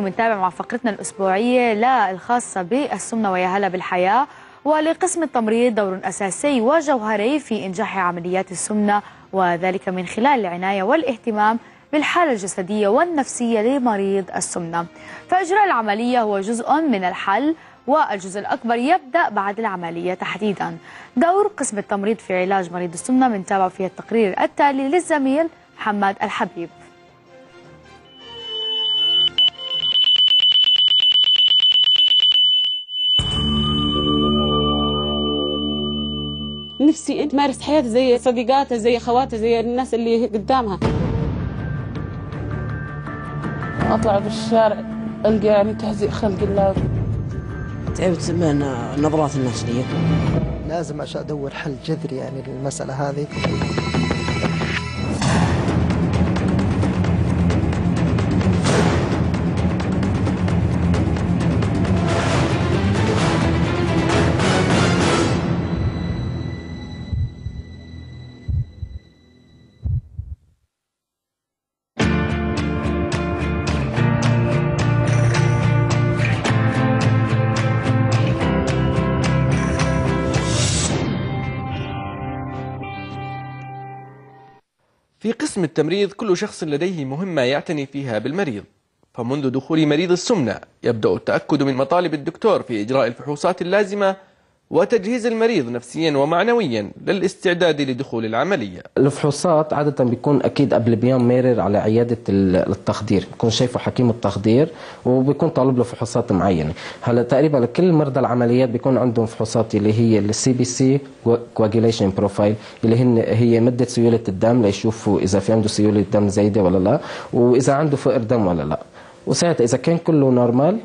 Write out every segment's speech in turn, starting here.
ونتابع مع فقرتنا الأسبوعية لا الخاصة بالسمنة ويا هلا بالحياة ولقسم التمريض دور أساسي وجوهري في إنجاح عمليات السمنة وذلك من خلال العناية والاهتمام بالحالة الجسدية والنفسية لمريض السمنة فإجراء العملية هو جزء من الحل والجزء الأكبر يبدأ بعد العملية تحديدا دور قسم التمريض في علاج مريض السمنة تابع في التقرير التالي للزميل محمد الحبيب نفسي انت تمارس حياتها زي صديقاتها زي اخواتها زي الناس اللي قدامها اطلع في الشارع القى يعني تهزئ خلق الله تعبت من نظرات الناس لي لازم ادور حل جذري يعني للمساله هذه في قسم التمريض كل شخص لديه مهمة يعتني فيها بالمريض فمنذ دخول مريض السمنة يبدأ التأكد من مطالب الدكتور في إجراء الفحوصات اللازمة وتجهيز المريض نفسيا ومعنويا للاستعداد لدخول العملية الفحوصات عادة بيكون أكيد قبل بيوم مرر على عيادة التخدير بيكون شايفه حكيم التخدير وبيكون طالب له فحوصات معينة هلا تقريبا لكل مرضى العمليات بيكون عندهم فحوصات اللي هي السي بي سي كواجيليشن بروفايل اللي هن هي مدة سيولة الدم ليشوفوا إذا في عنده سيولة دم زايدة ولا لا وإذا عنده فقر دم ولا لا وساعتها إذا كان كله نورمال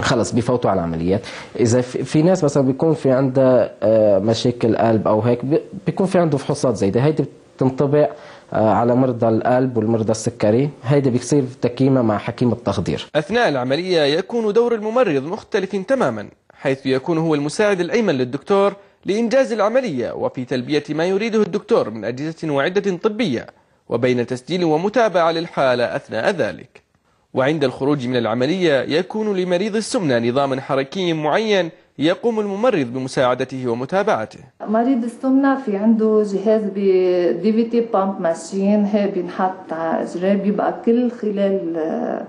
خلص بفوتوا على العمليات اذا في ناس مثلا بيكون في عندها آه، مشاكل قلب او هيك بيكون في عنده فحوصات زي هيدي بتنطبع آه، على مرضى القلب والمرضى السكري هيدا بيصير تكيمة مع حكيم التخدير أثناء العملية يكون دور الممرض مختلف تماما حيث يكون هو المساعد الأيمن للدكتور لإنجاز العملية وفي تلبية ما يريده الدكتور من أجهزة وعدة طبية وبين تسجيل ومتابعة للحالة أثناء ذلك وعند الخروج من العملية يكون لمريض السمنة نظام حركي معين يقوم الممرض بمساعدته ومتابعته مريض السمنة في عنده جهاز دي في تي بامب ماشين هي بينحط على بيبقى كل خلال آه،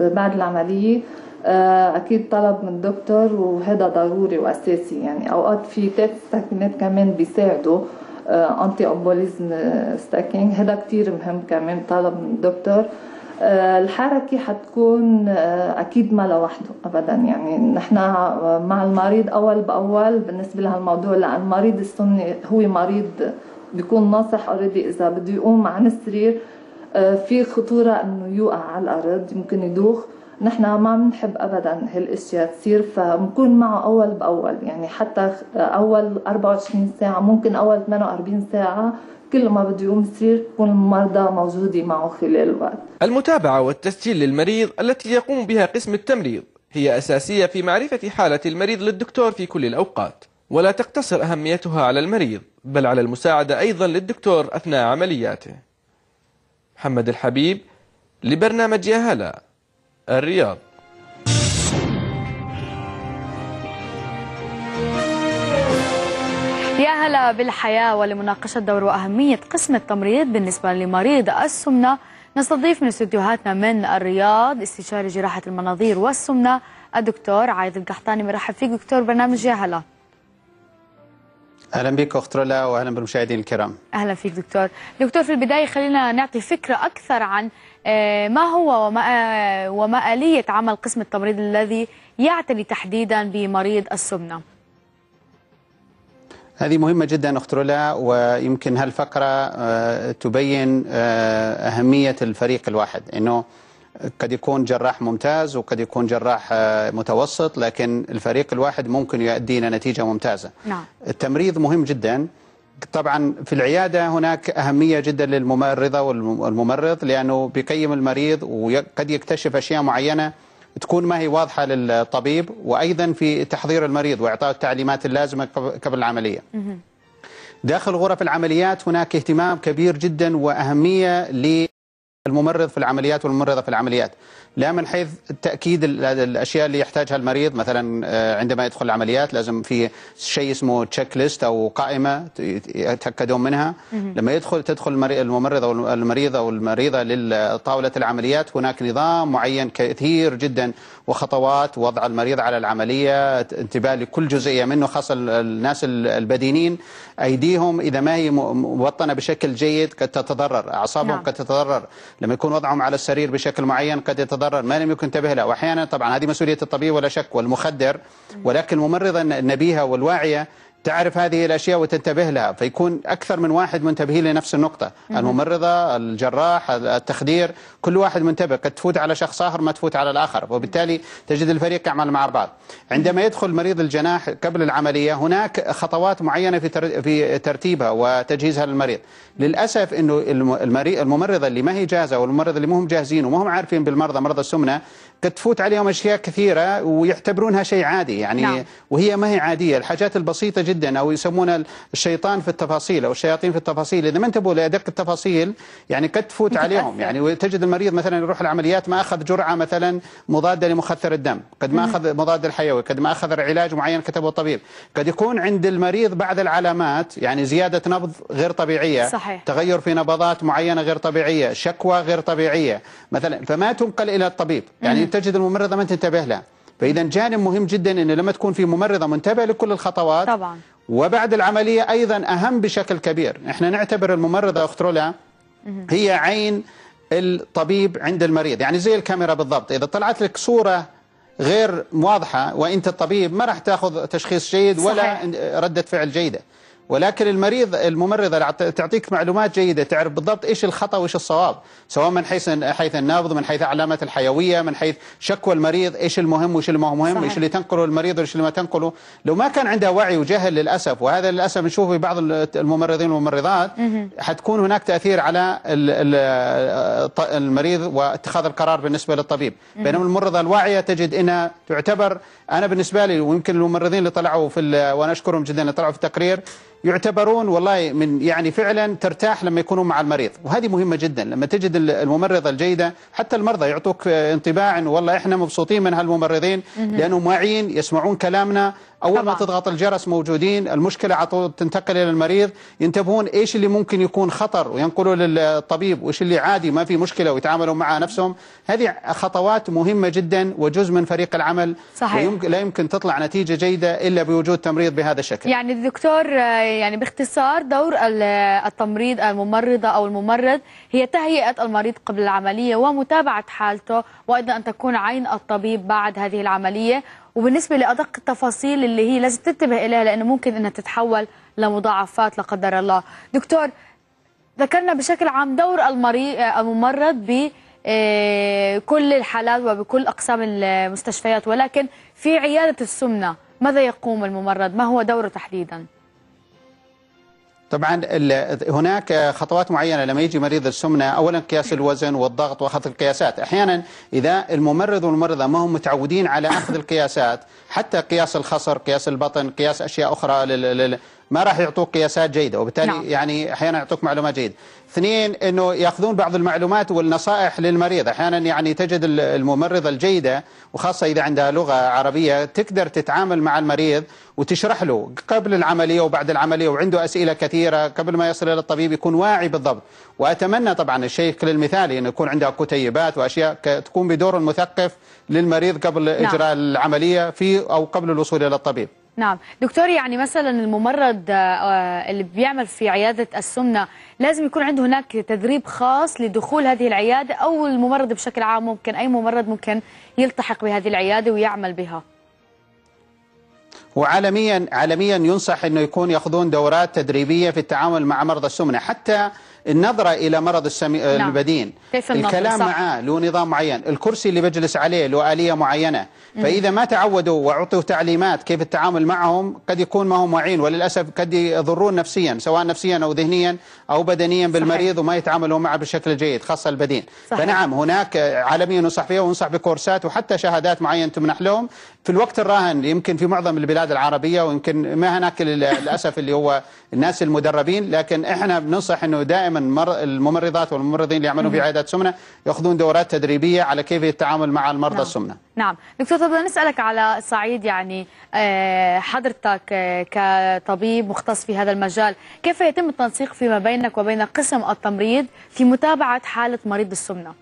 بعد العملية آه، اكيد طلب من الدكتور وهذا ضروري واساسي يعني اوقات في تات ستاكينات كمان بيساعدوا انتي امبوليزم ستاكينج هذا كتير مهم كمان طلب من الدكتور آه، الحركة حتكون آه، أكيد ما لوحده أبدا يعني نحن آه، مع المريض أول بأول بالنسبة لهالموضوع لأن المريض السمني هو مريض بيكون ناصح اوريدي إذا بده يقوم عن السرير في خطورة إنه يوقع على الأرض يمكن يدوخ نحن ما بنحب ابدا هالاشياء تصير فبنكون معه اول باول يعني حتى اول 24 ساعه ممكن اول 48 ساعه كل ما بده يقوم يصير تكون المرضى موجوده معه خلال الوقت. المتابعه والتسجيل للمريض التي يقوم بها قسم التمريض هي اساسيه في معرفه حاله المريض للدكتور في كل الاوقات، ولا تقتصر اهميتها على المريض، بل على المساعده ايضا للدكتور اثناء عملياته. محمد الحبيب لبرنامج يا هلا الرياض يا هلا بالحياة ولمناقشة دور وأهمية قسم التمريض بالنسبة لمريض السمنة نستضيف من استديوهاتنا من الرياض استشاري جراحة المناظير والسمنة الدكتور عايد القحطاني مرحب فيك دكتور برنامج يا هلا اهلا بك اخت رولا واهلا بالمشاهدين الكرام اهلا فيك دكتور دكتور في البدايه خلينا نعطي فكره اكثر عن آه، ما هو وما آه، وما اليه عمل قسم التمريض الذي يعتني تحديدا بمريض السمنه هذه مهمة جدا أخت رولا ويمكن هالفقرة آه، تبين أهمية الفريق الواحد أنه قد يكون جراح ممتاز وقد يكون جراح آه، متوسط لكن الفريق الواحد ممكن يؤدينا نتيجة ممتازة نعم. التمريض مهم جدا طبعا في العيادة هناك أهمية جدا للممرضة والممرض لأنه بيقيم المريض وقد يكتشف أشياء معينة تكون ما هي واضحة للطبيب وأيضا في تحضير المريض واعطاء التعليمات اللازمة قبل العملية داخل غرف العمليات هناك اهتمام كبير جدا وأهمية ل الممرض في العمليات والممرضة في العمليات لا من حيث تأكيد الأشياء اللي يحتاجها المريض مثلا آه، عندما يدخل العمليات لازم في شيء اسمه تشيك ليست أو قائمة يتأكدون منها لما يدخل تدخل الممرضة أو المريضة أو المريضة لطاولة العمليات هناك نظام معين كثير جدا وخطوات وضع المريض على العملية انتباه لكل جزئية منه خاصة الناس البدينين أيديهم إذا ما هي موطنة بشكل جيد قد تتضرر أعصابهم نعم. قد تتضرر لما يكون وضعهم على السرير بشكل معين قد يتضرر ما لم يكن انتبه له وأحيانا طبعا هذه مسؤولية الطبيب ولا شك والمخدر نعم. ولكن الممرضة النبيهة والواعية تعرف هذه الاشياء وتنتبه لها فيكون اكثر من واحد منتبهين لنفس النقطه الممرضه الجراح التخدير كل واحد منتبه قد تفوت على شخص اخر ما تفوت على الاخر وبالتالي تجد الفريق يعمل مع بعض عندما يدخل مريض الجناح قبل العمليه هناك خطوات معينه في في ترتيبها وتجهيزها للمريض للاسف انه الممرضه اللي ما هي جاهزه والممرضه اللي ما هم جاهزين وما هم عارفين بالمرضى مرضى السمنه قد تفوت عليهم اشياء كثيره ويعتبرونها شيء عادي يعني نعم. وهي ما هي عاديه الحاجات البسيطه جدا جدا او يسمونه الشيطان في التفاصيل او الشياطين في التفاصيل اذا ما انتبهوا لادق التفاصيل يعني قد تفوت عليهم يعني وتجد المريض مثلا يروح العمليات ما اخذ جرعه مثلا مضاده لمخثر الدم قد ما اخذ مضاد الحيوي قد ما اخذ علاج معين كتبه الطبيب قد يكون عند المريض بعض العلامات يعني زياده نبض غير طبيعيه صحيح. تغير في نبضات معينه غير طبيعيه شكوى غير طبيعيه مثلا فما تنقل الى الطبيب يعني تجد الممرضه ما تنتبه لها فإذا جانب مهم جدا أنه لما تكون في ممرضة منتبهة لكل الخطوات طبعا وبعد العملية أيضا أهم بشكل كبير احنا نعتبر الممرضة رولا هي عين الطبيب عند المريض يعني زي الكاميرا بالضبط إذا طلعت لك صورة غير واضحة وأنت الطبيب ما راح تأخذ تشخيص جيد ولا صحيح. ردة فعل جيدة ولكن المريض الممرضه تعطيك معلومات جيده تعرف بالضبط ايش الخطا وايش الصواب سواء من حيث حيث النبض من حيث علامات الحيويه من حيث شكوى المريض ايش المهم وايش المهم مهم ايش اللي تنقله المريض وايش اللي ما تنقله لو ما كان عندها وعي وجهل للاسف وهذا للاسف نشوفه في بعض الممرضين والممرضات حتكون هناك تاثير على المريض واتخاذ القرار بالنسبه للطبيب بينما الممرضه الواعيه تجد انها تعتبر انا بالنسبه لي ويمكن الممرضين اللي طلعوا في وانا اشكرهم جدا اللي طلعوا في التقرير يعتبرون والله من يعني فعلا ترتاح لما يكونوا مع المريض وهذه مهمة جدا لما تجد الممرضة الجيدة حتى المرضى يعطوك انطباع انه والله احنا مبسوطين من هالممرضين لانهم واعيين يسمعون كلامنا اول طبعا. ما تضغط الجرس موجودين المشكله على طول تنتقل الى المريض ينتبهون ايش اللي ممكن يكون خطر وينقلوا للطبيب وايش اللي عادي ما في مشكله ويتعاملوا مع نفسهم هذه خطوات مهمه جدا وجزء من فريق العمل صحيح. ويمكن لا يمكن تطلع نتيجه جيده الا بوجود تمريض بهذا الشكل يعني الدكتور آه، يعني باختصار دور التمريض الممرضه او الممرض هي تهيئه المريض قبل العمليه ومتابعه حالته وايضا ان تكون عين الطبيب بعد هذه العمليه وبالنسبه لادق التفاصيل اللي هي لازم تنتبه اليها لانه ممكن انها تتحول لمضاعفات لا قدر الله دكتور ذكرنا بشكل عام دور المريض الممرض ب آه، كل الحالات وبكل اقسام المستشفيات ولكن في عياده السمنه ماذا يقوم الممرض ما هو دوره تحديدا طبعا هناك خطوات معينه لما يجي مريض السمنه اولا قياس الوزن والضغط واخذ القياسات احيانا اذا الممرض والمرضى ما هم متعودين على اخذ القياسات حتى قياس الخصر قياس البطن قياس اشياء اخرى ما راح يعطوك قياسات جيده وبالتالي نعم. يعني احيانا يعطوك معلومات جيده اثنين انه ياخذون بعض المعلومات والنصائح للمريض احيانا يعني تجد الممرضه الجيده وخاصه اذا عندها لغه عربيه تقدر تتعامل مع المريض وتشرح له قبل العمليه وبعد العمليه وعنده اسئله كثيره قبل ما يصل الى الطبيب يكون واعي بالضبط واتمنى طبعا الشيخ المثالي انه يكون عندها كتيبات واشياء تكون بدور المثقف للمريض قبل نعم. اجراء العمليه في او قبل الوصول الى الطبيب نعم دكتور يعني مثلا الممرض آه، آه، اللي بيعمل في عيادة السمنة لازم يكون عنده هناك تدريب خاص لدخول هذه العيادة أو الممرض بشكل عام ممكن أي ممرض ممكن يلتحق بهذه العيادة ويعمل بها وعالميا عالميا ينصح أنه يكون يأخذون دورات تدريبية في التعامل مع مرضى السمنة حتى النظرة إلى مرض السمي... نعم. البدين كيف الكلام صح. معاه له نظام معين الكرسي اللي بجلس عليه له آلية معينة فإذا ما تعودوا وعطوا تعليمات كيف التعامل معهم قد يكون ما هم معين وللأسف قد يضرون نفسيا سواء نفسيا أو ذهنيا أو بدنيا بالمريض صحيح. وما يتعاملوا معه بشكل جيد خاصة البدين صحيح. فنعم هناك عالميا ننصح فيها وننصح بكورسات وحتى شهادات معينة تمنح لهم في الوقت الراهن يمكن في معظم البلاد العربية ويمكن ما هناك للأسف اللي هو الناس المدربين لكن احنا بننصح انه دائما دائما الممرضات والممرضين اللي يعملون في عيادات سمنه ياخذون دورات تدريبيه على كيفيه التعامل مع المرضى نعم. السمنه. نعم، دكتور طب نسالك على صعيد يعني آه، حضرتك آه، كطبيب مختص في هذا المجال، كيف يتم التنسيق فيما بينك وبين قسم التمريض في متابعه حاله مريض السمنه؟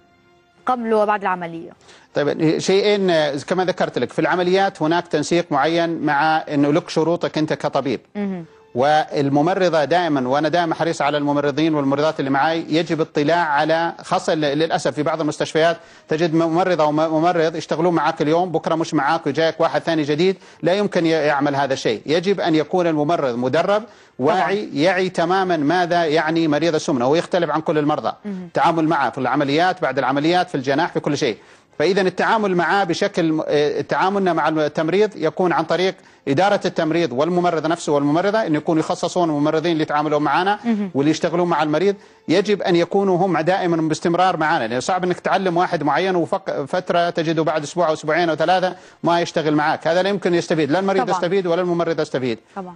قبل وبعد العملية طيب شيئين كما ذكرت لك في العمليات هناك تنسيق معين مع أنه لك شروطك أنت كطبيب مه. والممرضة دائما وأنا دائما حريص على الممرضين والممرضات اللي معي يجب اطلاع على خاصة للأسف في بعض المستشفيات تجد ممرضة وممرض يشتغلون معك اليوم بكرة مش معك وجايك واحد ثاني جديد لا يمكن يعمل هذا الشيء يجب أن يكون الممرض مدرب واعي يعي تماما ماذا يعني مريض السمنة ويختلف عن كل المرضى التعامل معه في العمليات بعد العمليات في الجناح في كل شيء فإذا التعامل معه بشكل آه، تعاملنا مع التمريض يكون عن طريق إدارة التمريض والممرض نفسه والممرضة أن يكونوا يخصصون الممرضين اللي يتعاملون معنا واللي يشتغلون مع المريض يجب أن يكونوا هم دائما باستمرار معنا لأنه صعب أنك تعلم واحد معين وفترة تجده بعد أسبوع أو أسبوعين أو ثلاثة ما يشتغل معك هذا لا يمكن يستفيد لا المريض طبعا. يستفيد ولا الممرض يستفيد طبعا.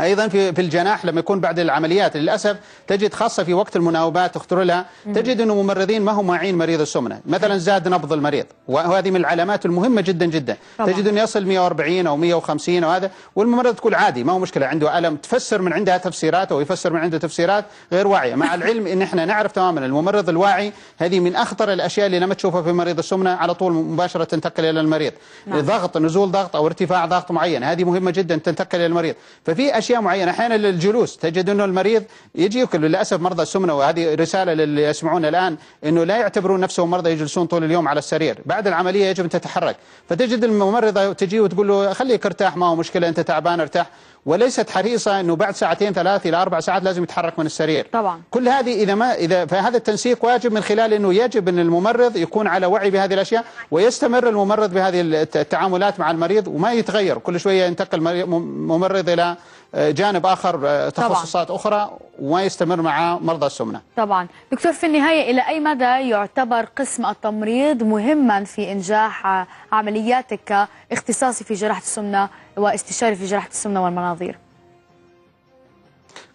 ايضا في في الجناح لما يكون بعد العمليات للاسف تجد خاصه في وقت المناوبات تخطر لها تجد انه ممرضين ما هم واعيين مريض السمنه مثلا زاد نبض المريض وهذه من العلامات المهمه جدا جدا طبعا. تجد انه يصل 140 او 150 وهذا والممرض تقول عادي ما هو مشكله عنده الم تفسر من عندها تفسيرات او يفسر من عنده تفسيرات غير واعيه مع العلم ان احنا نعرف تماما الممرض الواعي هذه من اخطر الاشياء اللي لما تشوفها في مريض السمنه على طول مباشره تنتقل الى المريض نعم. ضغط نزول ضغط او ارتفاع ضغط معين هذه مهمه جدا تنتقل الى المريض ففي أشياء معينة أحيانا للجلوس تجد أنه المريض يجي يأكل للأسف مرضى السمنة وهذه رسالة للي يسمعون الآن أنه لا يعتبرون نفسهم مرضى يجلسون طول اليوم على السرير بعد العملية يجب أن تتحرك فتجد الممرضة تجي وتقول له خليك ارتاح ما هو مشكلة أنت تعبان ارتاح وليست حريصه انه بعد ساعتين ثلاث الى اربع ساعات لازم يتحرك من السرير طبعا كل هذه اذا ما اذا فهذا التنسيق واجب من خلال انه يجب ان الممرض يكون على وعي بهذه الاشياء ويستمر الممرض بهذه التعاملات مع المريض وما يتغير كل شويه ينتقل ممرض الى جانب اخر آه، تخصصات طبعا. اخرى ويستمر مع مرضى السمنه. طبعا، دكتور في النهايه الى اي مدى يعتبر قسم التمريض مهما في انجاح آه، عملياتك كاختصاصي في جراحه السمنه واستشاري في جراحه السمنه والمناظير؟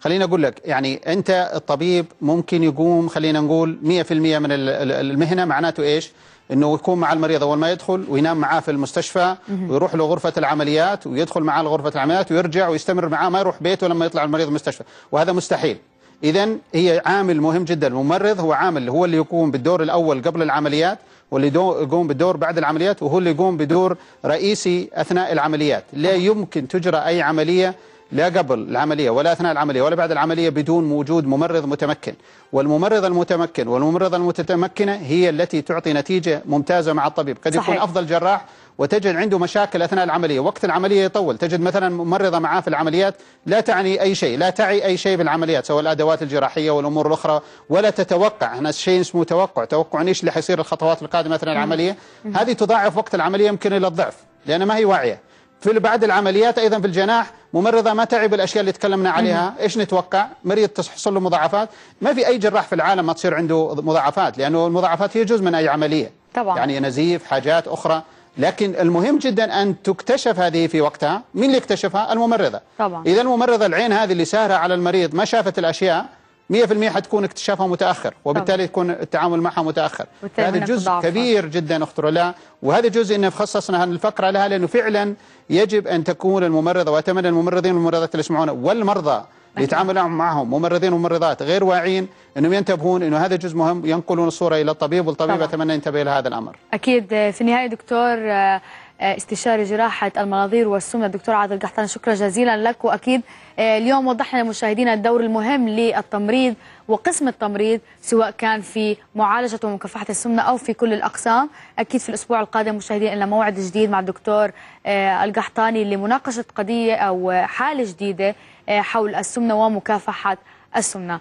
خليني اقول لك يعني انت الطبيب ممكن يقوم خلينا نقول 100% من المهنه معناته ايش؟ انه يكون مع المريض اول ما يدخل وينام معاه في المستشفى ويروح له غرفه العمليات ويدخل معاه لغرفه العمليات ويرجع ويستمر معاه ما يروح بيته لما يطلع المريض المستشفى وهذا مستحيل اذا هي عامل مهم جدا الممرض هو عامل هو اللي يقوم بالدور الاول قبل العمليات واللي يقوم بدور بعد العمليات وهو اللي يقوم بدور رئيسي اثناء العمليات لا يمكن تجرى اي عمليه لا قبل العملية ولا أثناء العملية ولا بعد العملية بدون وجود ممرض متمكن والممرض المتمكن والممرضة المتمكنة هي التي تعطي نتيجة ممتازة مع الطبيب قد صحيح. يكون أفضل جراح وتجد عنده مشاكل أثناء العملية وقت العملية يطول تجد مثلا ممرضة معاه في العمليات لا تعني أي شيء لا تعي أي شيء بالعمليات سواء الأدوات الجراحية والأمور الأخرى ولا تتوقع هنا شيء اسمه توقع توقع إيش اللي حيصير الخطوات القادمة أثناء العملية هذه تضاعف وقت العملية يمكن إلى الضعف لأنها ما هي واعية في بعد العمليات ايضا في الجناح ممرضه ما تعب الاشياء اللي تكلمنا عليها ايش نتوقع مريض تحصل له مضاعفات ما في اي جراح في العالم ما تصير عنده مضاعفات لانه المضاعفات هي جزء من اي عمليه طبعا يعني نزيف حاجات اخرى لكن المهم جدا أن تكتشف هذه في وقتها من اللي اكتشفها الممرضة طبعا. إذا الممرضة العين هذه اللي سهرة على المريض ما شافت الأشياء 100% حتكون اكتشافها متاخر وبالتالي يكون التعامل معها متاخر هذا جزء كبير جدا اخت لا وهذا جزء ان خصصنا هذه الفقره لها لانه فعلا يجب ان تكون الممرضه واتمنى الممرضين والممرضات اللي يسمعونا والمرضى يتعامل معهم ممرضين وممرضات غير واعيين انهم ينتبهون انه هذا جزء مهم ينقلون الصوره الى الطبيب والطبيب اتمنى ينتبه الى هذا الامر اكيد في النهايه دكتور آه، استشاري جراحه المناظير والسمنه الدكتور عادل قحطان شكرا جزيلا لك واكيد آه، اليوم وضحنا لمشاهدينا الدور المهم للتمريض وقسم التمريض سواء كان في معالجه ومكافحه السمنه او في كل الاقسام اكيد في الاسبوع القادم مشاهدينا لنا موعد جديد مع الدكتور آه، القحطاني لمناقشه قضيه او حاله جديده حول السمنه ومكافحه السمنه